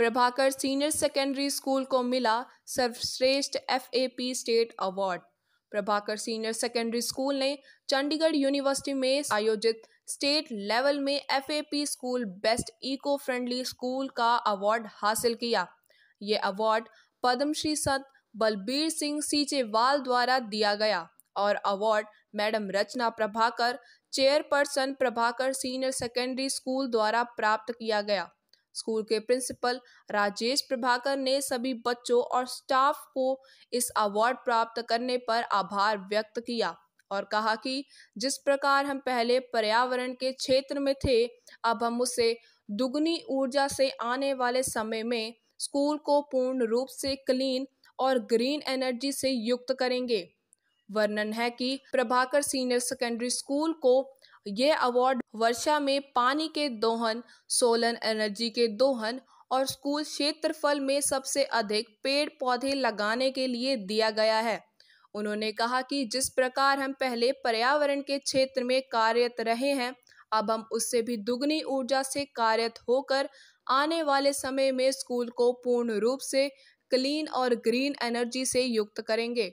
Prabhakar senior secondary school को मिला सर्वश्रेष्ठ FAP state award Prabhakar senior secondary school ने चंडीगढ़ यूनिवर्सिटी में आयोजित स्टेट लेवल में FAP school best eco friendly school का अवार्ड हासिल किया ये अवार्ड पद्मश्री संत बलबीर सिंह सीचेवाल द्वारा दिया गया और award madam Rachna Prabhakar chairperson Prabhakar senior secondary school द्वारा प्राप्त किया गया स्कूल के प्रिंसिपल राजेश प्रभाकर ने सभी बच्चों और स्टाफ को इस अवार्ड प्राप्त करने पर आभार व्यक्त किया और कहा कि जिस प्रकार हम पहले पर्यावरण के क्षेत्र में थे अब हम उसे दुगनी ऊर्जा से आने वाले समय में स्कूल को पूर्ण रूप से क्लीन और ग्रीन एनर्जी से युक्त करेंगे वर्णन है कि प्रभाकर सीनियर सेकेंडरी स्कूल को ये अवार्ड वर्षा में पानी के दोहन सोलन एनर्जी के दोहन और स्कूल क्षेत्रफल में सबसे अधिक पेड़ पौधे लगाने के लिए दिया गया है उन्होंने कहा कि जिस प्रकार हम पहले पर्यावरण के क्षेत्र में कार्यरत रहे हैं अब हम उससे भी दुगनी ऊर्जा से कार्यरत होकर आने वाले समय में स्कूल को पूर्ण रूप से क्लीन और ग्रीन एनर्जी से युक्त करेंगे